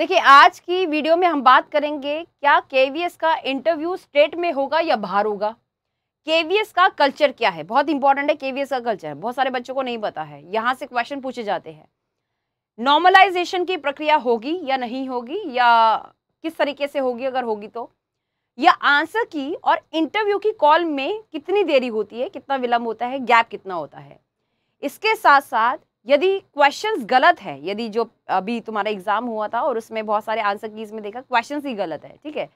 देखिए आज की वीडियो में हम बात करेंगे क्या केवीएस का इंटरव्यू स्टेट में होगा या बाहर होगा केवीएस का कल्चर क्या है बहुत इंपॉर्टेंट है केवीएस का कल्चर बहुत सारे बच्चों को नहीं पता है यहाँ से क्वेश्चन पूछे जाते हैं नॉर्मलाइजेशन की प्रक्रिया होगी या नहीं होगी या किस तरीके से होगी अगर होगी तो या आंसर की और इंटरव्यू की कॉल में कितनी देरी होती है कितना विलंब होता है गैप कितना होता है इसके साथ साथ यदि क्वेश्चंस गलत है यदि जो अभी तुम्हारा एग्जाम हुआ था और उसमें बहुत सारे आंसर कीज में देखा क्वेश्चंस ही गलत है ठीक है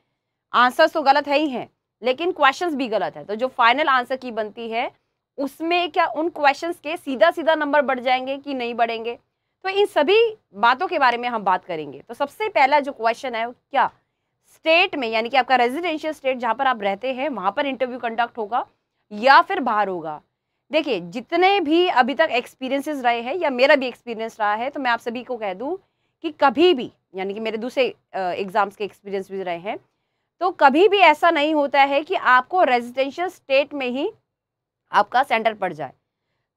आंसर्स तो गलत है ही हैं लेकिन क्वेश्चंस भी गलत है तो जो फाइनल आंसर की बनती है उसमें क्या उन क्वेश्चंस के सीधा सीधा नंबर बढ़ जाएंगे कि नहीं बढ़ेंगे तो इन सभी बातों के बारे में हम बात करेंगे तो सबसे पहला जो क्वेश्चन है क्या स्टेट में यानी कि आपका रेजिडेंशियल स्टेट जहाँ पर आप रहते हैं वहाँ पर इंटरव्यू कंडक्ट होगा या फिर बाहर होगा देखिए जितने भी अभी तक एक्सपीरियंसेस रहे हैं या मेरा भी एक्सपीरियंस रहा है तो मैं आप सभी को कह दूँ कि कभी भी यानी कि मेरे दूसरे एग्ज़ाम्स के एक्सपीरियंस भी रहे हैं तो कभी भी ऐसा नहीं होता है कि आपको रेजिडेंशियल स्टेट में ही आपका सेंटर पड़ जाए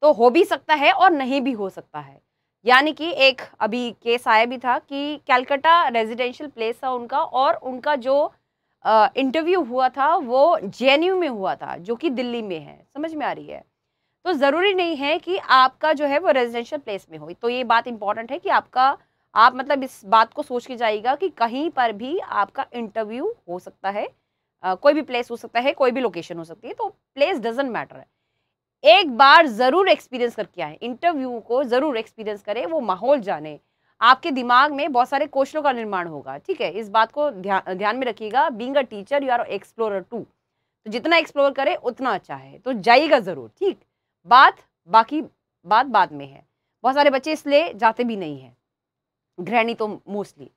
तो हो भी सकता है और नहीं भी हो सकता है यानी कि एक अभी केस आया भी था कि कैलकाटा रेजिडेंशियल प्लेस था उनका और उनका जो इंटरव्यू हुआ था वो जे में हुआ था जो कि दिल्ली में है समझ में आ रही है तो ज़रूरी नहीं है कि आपका जो है वो रेजिडेंशियल प्लेस में हो तो ये बात इंपॉर्टेंट है कि आपका आप मतलब इस बात को सोच के जाइएगा कि कहीं पर भी आपका इंटरव्यू हो सकता है आ, कोई भी प्लेस हो सकता है कोई भी लोकेशन हो सकती है तो प्लेस डजेंट मैटर है एक बार ज़रूर एक्सपीरियंस करके आए इंटरव्यू को ज़रूर एक्सपीरियंस करें वो माहौल जाने आपके दिमाग में बहुत सारे क्वेश्चनों का निर्माण होगा ठीक है इस बात को ध्या, ध्यान में रखिएगा being a teacher you are explorer too तो जितना एक्सप्लोर करें उतना अच्छा है तो जाइएगा ज़रूर ठीक बात बाकी बात बाद में है बहुत सारे बच्चे इसलिए जाते भी नहीं हैं गृहणी तो मोस्टली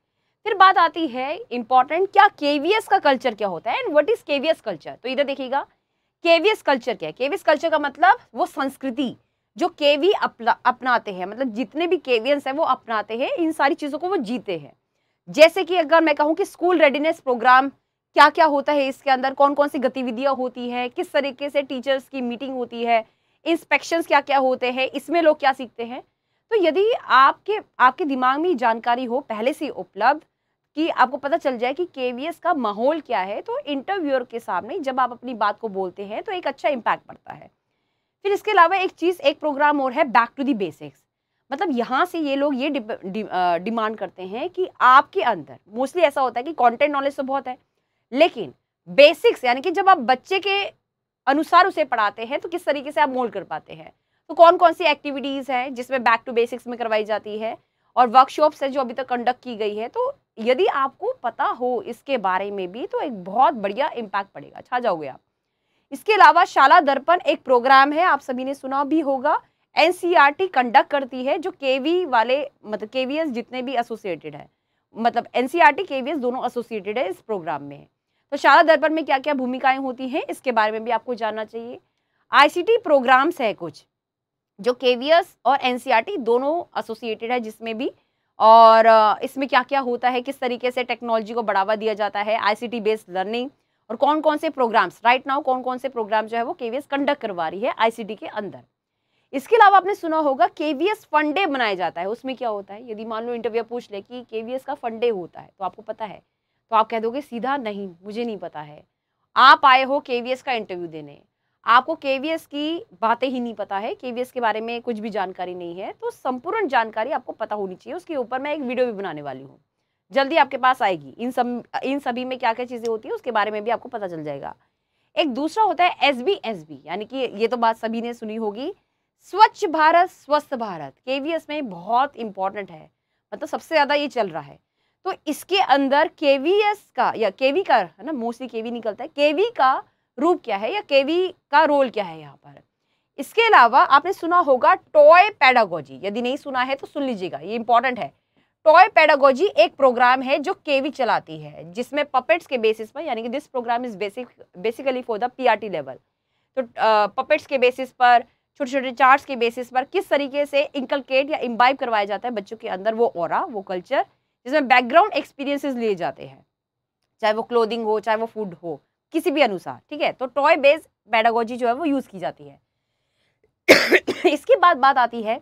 फिर बात आती है इंपॉर्टेंट क्या केवीएस का कल्चर क्या होता है and what is KVS culture तो इधर देखिएगा केवीएस कल्चर क्या है केवीएस कल्चर का मतलब वो संस्कृति जो केवी अपना अपनाते हैं मतलब जितने भी केवियंस हैं वो अपनाते हैं इन सारी चीज़ों को वो जीते हैं जैसे कि अगर मैं कहूँ कि स्कूल रेडीनेस प्रोग्राम क्या क्या होता है इसके अंदर कौन कौन सी गतिविधियाँ होती हैं किस तरीके से टीचर्स की मीटिंग होती है इंस्पेक्शंस क्या क्या होते हैं इसमें लोग क्या सीखते हैं तो यदि आपके आपके दिमाग में जानकारी हो पहले से उपलब्ध कि आपको पता चल जाए कि के का माहौल क्या है तो इंटरव्यूअर के सामने जब आप अपनी बात को बोलते हैं तो एक अच्छा इम्पैक्ट पड़ता है फिर इसके अलावा एक चीज़ एक प्रोग्राम और है बैक टू दी बेसिक्स मतलब यहाँ से ये लोग ये डिमांड दि, दि, करते हैं कि आपके अंदर मोस्टली ऐसा होता है कि कंटेंट नॉलेज तो बहुत है लेकिन बेसिक्स यानी कि जब आप बच्चे के अनुसार उसे पढ़ाते हैं तो किस तरीके से आप मोल्ड कर पाते हैं तो कौन कौन सी एक्टिविटीज़ हैं जिसमें बैक टू बेसिक्स में करवाई जाती है और वर्कशॉप्स हैं जो अभी तक कंडक्ट की गई है तो यदि आपको पता हो इसके बारे में भी तो एक बहुत बढ़िया इम्पैक्ट पड़ेगा छा अच्छा, जाओगे आप इसके अलावा शाला दर्पण एक प्रोग्राम है आप सभी ने सुना भी होगा एन कंडक्ट e करती है जो के वाले मतलब के जितने भी एसोसिएटेड है मतलब एन सी e दोनों एसोसिएटेड है इस प्रोग्राम में तो शारा दर्पण में क्या क्या भूमिकाएं होती हैं इसके बारे में भी आपको जानना चाहिए आईसीटी प्रोग्राम्स है कुछ जो केवीएस और एनसीईआरटी e दोनों एसोसिएटेड है जिसमें भी और इसमें क्या क्या होता है किस तरीके से टेक्नोलॉजी को बढ़ावा दिया जाता है आई बेस्ड लर्निंग और कौन कौन से प्रोग्राम्स राइट नाउ कौन कौन से प्रोग्राम जो है वो केवीएस कंडक्ट करवा रही है आई के अंदर इसके अलावा आपने सुना होगा केवीएस फंडे बनाया जाता है उसमें क्या होता है यदि मान लो इंटरव्यू पूछ ले कि केवीएस का फंडे होता है तो आपको पता है तो आप कह दोगे सीधा नहीं मुझे नहीं पता है आप आए हो के का इंटरव्यू देने आपको के की बातें ही नहीं पता है के के बारे में कुछ भी जानकारी नहीं है तो संपूर्ण जानकारी आपको पता होनी चाहिए उसके ऊपर मैं एक वीडियो भी बनाने वाली हूँ जल्दी आपके पास आएगी इन सब इन सभी में क्या क्या चीज़ें होती हैं उसके बारे में भी आपको पता चल जाएगा एक दूसरा होता है एस बी एस बी यानी कि ये तो बात सभी ने सुनी होगी स्वच्छ भारत स्वस्थ भारत के में बहुत इंपॉर्टेंट है मतलब सबसे ज़्यादा ये चल रहा है तो इसके अंदर केवीएस का या केवी का है ना मोस्टली केवी निकलता है केवी का रूप क्या है या केवी का रोल क्या है यहाँ पर इसके अलावा आपने सुना होगा टॉय पैडागोजी यदि नहीं सुना है तो सुन लीजिएगा ये इंपॉर्टेंट है टॉय पैडागोजी एक प्रोग्राम है जो केवी चलाती है जिसमें पपेट्स के बेसिस पर यानी कि this programme is basic basically for the P level तो पपेट्स के बेसिस पर छोटे छोटे चार्ट्स के बेसिस पर किस तरीके से इंकलकेट या इम्बाइब करवाया जाता है बच्चों के अंदर वो और वो कल्चर जिसमें बैकग्राउंड एक्सपीरियंसेस लिए जाते हैं चाहे वो क्लोदिंग हो चाहे वो फूड हो किसी भी अनुसार ठीक है तो टॉय बेस्ड पैडागोजी जो है वो यूज़ की जाती है इसके बाद बात आती है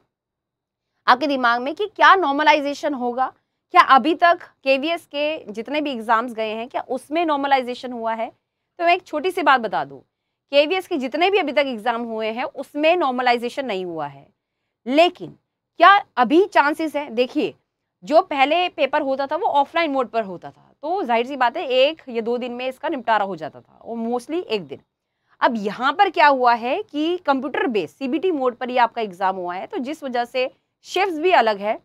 आपके दिमाग में कि क्या नॉर्मलाइजेशन होगा क्या अभी तक के के जितने भी एग्ज़ाम्स गए हैं क्या उसमें नॉर्मलाइजेशन हुआ है तो मैं एक छोटी सी बात बता दूँ के के जितने भी अभी तक एग्ज़ाम हुए हैं उसमें नॉर्मलाइजेशन नहीं हुआ है लेकिन क्या अभी चांसेस हैं देखिए जो पहले पेपर होता था वो ऑफलाइन मोड पर होता था तो जाहिर सी बात है एक या दो दिन में इसका निपटारा हो जाता था वो मोस्टली एक दिन अब यहाँ पर क्या हुआ है कि कंप्यूटर बेस सीबीटी मोड पर ही आपका एग्ज़ाम हुआ है तो जिस वजह से शिफ्ट भी अलग है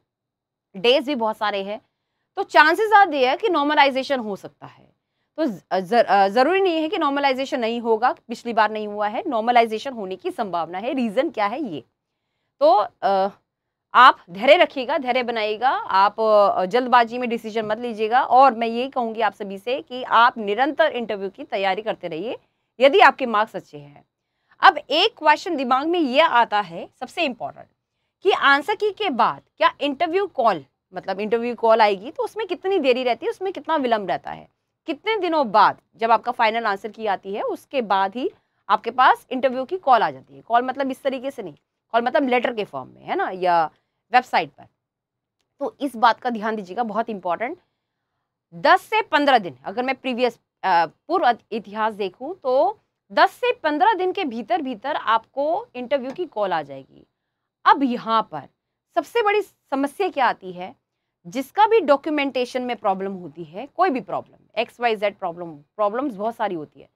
डेज भी बहुत सारे हैं तो चांसेस आर देयर कि नॉर्मलाइजेशन हो सकता है तो ज़रूरी नहीं है कि नॉर्मलाइजेशन नहीं होगा पिछली बार नहीं हुआ है नॉर्मलाइजेशन होने की संभावना है रीज़न क्या है ये तो आ, आप धैर्य रखिएगा धैर्य बनाइएगा आप जल्दबाजी में डिसीजन मत लीजिएगा और मैं यही कहूँगी आप सभी से कि आप निरंतर इंटरव्यू की तैयारी करते रहिए यदि आपके मार्क्स अच्छे हैं अब एक क्वेश्चन दिमाग में यह आता है सबसे इम्पोर्टेंट कि आंसर की के बाद क्या इंटरव्यू कॉल मतलब इंटरव्यू कॉल आएगी तो उसमें कितनी देरी रहती है उसमें कितना विलंब रहता है कितने दिनों बाद जब आपका फाइनल आंसर की आती है उसके बाद ही आपके पास इंटरव्यू की कॉल आ जाती है कॉल मतलब इस तरीके से नहीं कॉल मतलब लेटर के फॉर्म में है ना या वेबसाइट पर तो इस बात का ध्यान दीजिएगा बहुत इंपॉर्टेंट दस से पंद्रह दिन अगर मैं प्रीवियस पूर्व इतिहास देखूं तो दस से पंद्रह दिन के भीतर भीतर आपको इंटरव्यू की कॉल आ जाएगी अब यहाँ पर सबसे बड़ी समस्या क्या आती है जिसका भी डॉक्यूमेंटेशन में प्रॉब्लम होती है कोई भी problem X Y Z problem problems बहुत सारी होती है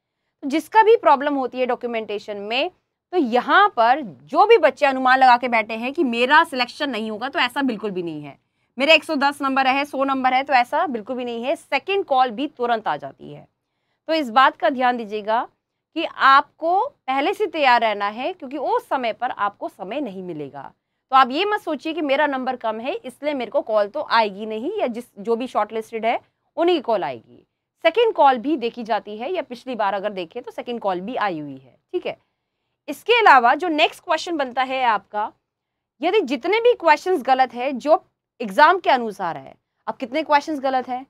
तो जिसका भी प्रॉब्लम होती है डॉक्यूमेंटेशन में तो यहाँ पर जो भी बच्चे अनुमान लगा के बैठे हैं कि मेरा सिलेक्शन नहीं होगा तो ऐसा बिल्कुल भी नहीं है मेरे 110 नंबर है 100 नंबर है तो ऐसा बिल्कुल भी नहीं है सेकंड कॉल भी तुरंत आ जाती है तो इस बात का ध्यान दीजिएगा कि आपको पहले से तैयार रहना है क्योंकि उस समय पर आपको समय नहीं मिलेगा तो आप ये मत सोचिए कि मेरा नंबर कम है इसलिए मेरे को कॉल तो आएगी नहीं या जिस जो भी शॉर्टलिस्टेड है उन्हीं की कॉल आएगी सेकेंड कॉल भी देखी जाती है या पिछली बार अगर देखें तो सेकेंड कॉल भी आई हुई है ठीक है इसके अलावा जो नेक्स्ट क्वेश्चन बनता है आपका यदि जितने भी क्वेश्चन गलत है जो एग्ज़ाम के अनुसार है अब कितने क्वेश्चन गलत हैं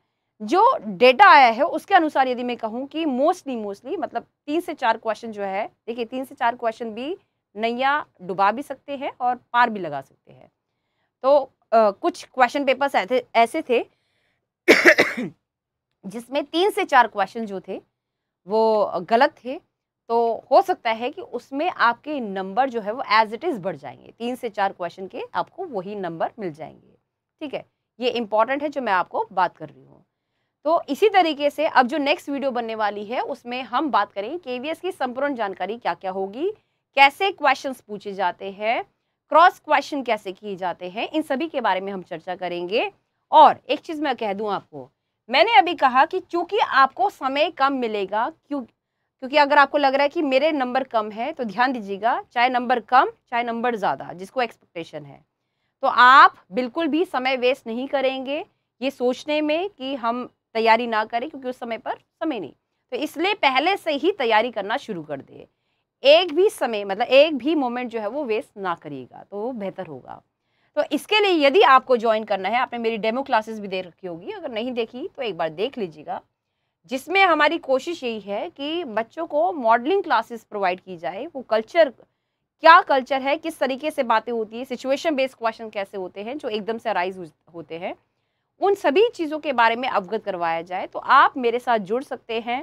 जो डेटा आया है उसके अनुसार यदि मैं कहूँ कि मोस्टली मोस्टली मतलब तीन से चार क्वेश्चन जो है देखिए तीन से चार क्वेश्चन भी नैया डुबा भी सकते हैं और पार भी लगा सकते हैं तो आ, कुछ क्वेश्चन पेपर्स ऐसे ऐसे थे जिसमें तीन से चार क्वेश्चन जो थे वो गलत थे तो हो सकता है कि उसमें आपके नंबर जो है वो एज इट इज़ बढ़ जाएंगे तीन से चार क्वेश्चन के आपको वही नंबर मिल जाएंगे ठीक है ये इंपॉर्टेंट है जो मैं आपको बात कर रही हूँ तो इसी तरीके से अब जो नेक्स्ट वीडियो बनने वाली है उसमें हम बात करेंगे के की संपूर्ण जानकारी क्या क्या होगी कैसे क्वेश्चन पूछे जाते हैं क्रॉस क्वेश्चन कैसे किए जाते हैं इन सभी के बारे में हम चर्चा करेंगे और एक चीज़ मैं कह दूँ आपको मैंने अभी कहा कि चूंकि आपको समय कम मिलेगा क्यों क्योंकि अगर आपको लग रहा है कि मेरे नंबर कम है तो ध्यान दीजिएगा चाहे नंबर कम चाहे नंबर ज़्यादा जिसको एक्सपेक्टेशन है तो आप बिल्कुल भी समय वेस्ट नहीं करेंगे ये सोचने में कि हम तैयारी ना करें क्योंकि उस समय पर समय नहीं तो इसलिए पहले से ही तैयारी करना शुरू कर दिए एक भी समय मतलब एक भी मोमेंट जो है वो वेस्ट ना करिएगा तो बेहतर होगा तो इसके लिए यदि आपको ज्वाइन करना है आपने मेरी डेमो क्लासेस भी दे रखी होगी अगर नहीं देखी तो एक बार देख लीजिएगा जिसमें हमारी कोशिश यही है कि बच्चों को मॉडलिंग क्लासेस प्रोवाइड की जाए वो कल्चर क्या कल्चर है किस तरीके से बातें होती है सिचुएशन बेस्ड क्वेश्चन कैसे होते हैं जो एकदम से अराइज होते हैं उन सभी चीज़ों के बारे में अवगत करवाया जाए तो आप मेरे साथ जुड़ सकते हैं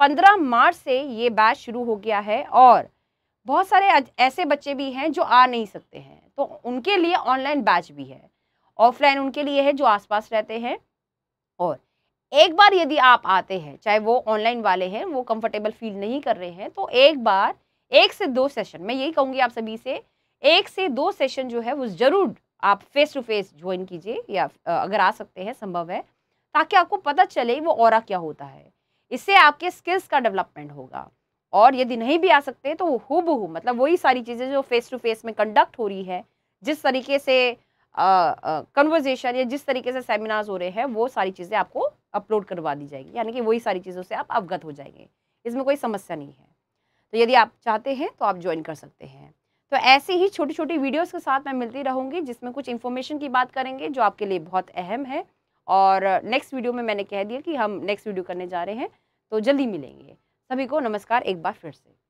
पंद्रह मार्च से ये बैच शुरू हो गया है और बहुत सारे ऐसे बच्चे भी हैं जो आ नहीं सकते हैं तो उनके लिए ऑनलाइन बैच भी है ऑफलाइन उनके लिए है जो आसपास रहते हैं और एक बार यदि आप आते हैं चाहे वो ऑनलाइन वाले हैं वो कंफर्टेबल फील नहीं कर रहे हैं तो एक बार एक से दो सेशन मैं यही कहूँगी आप सभी से एक से दो सेशन जो है वो ज़रूर आप फेस टू फेस ज्वाइन कीजिए या अगर आ सकते हैं संभव है ताकि आपको पता चले वो और क्या होता है इससे आपके स्किल्स का डेवलपमेंट होगा और यदि नहीं भी आ सकते तो हु बहू मतलब वही सारी चीज़ें जो फेस टू फेस में कंडक्ट हो रही है जिस तरीके से कन्वर्जेशन या जिस तरीके से सेमिनार्स हो रहे हैं वो सारी चीज़ें आपको अपलोड करवा दी जाएगी यानी कि वही सारी चीज़ों से आप अवगत हो जाएंगे इसमें कोई समस्या नहीं है तो यदि आप चाहते हैं तो आप ज्वाइन कर सकते हैं तो ऐसी ही छोटी छोटी वीडियोस के साथ मैं मिलती रहूँगी जिसमें कुछ इन्फॉर्मेशन की बात करेंगे जो आपके लिए बहुत अहम है और नेक्स्ट वीडियो में मैंने कह दिया कि हम नेक्स्ट वीडियो करने जा रहे हैं तो जल्दी मिलेंगे सभी को नमस्कार एक बार फिर से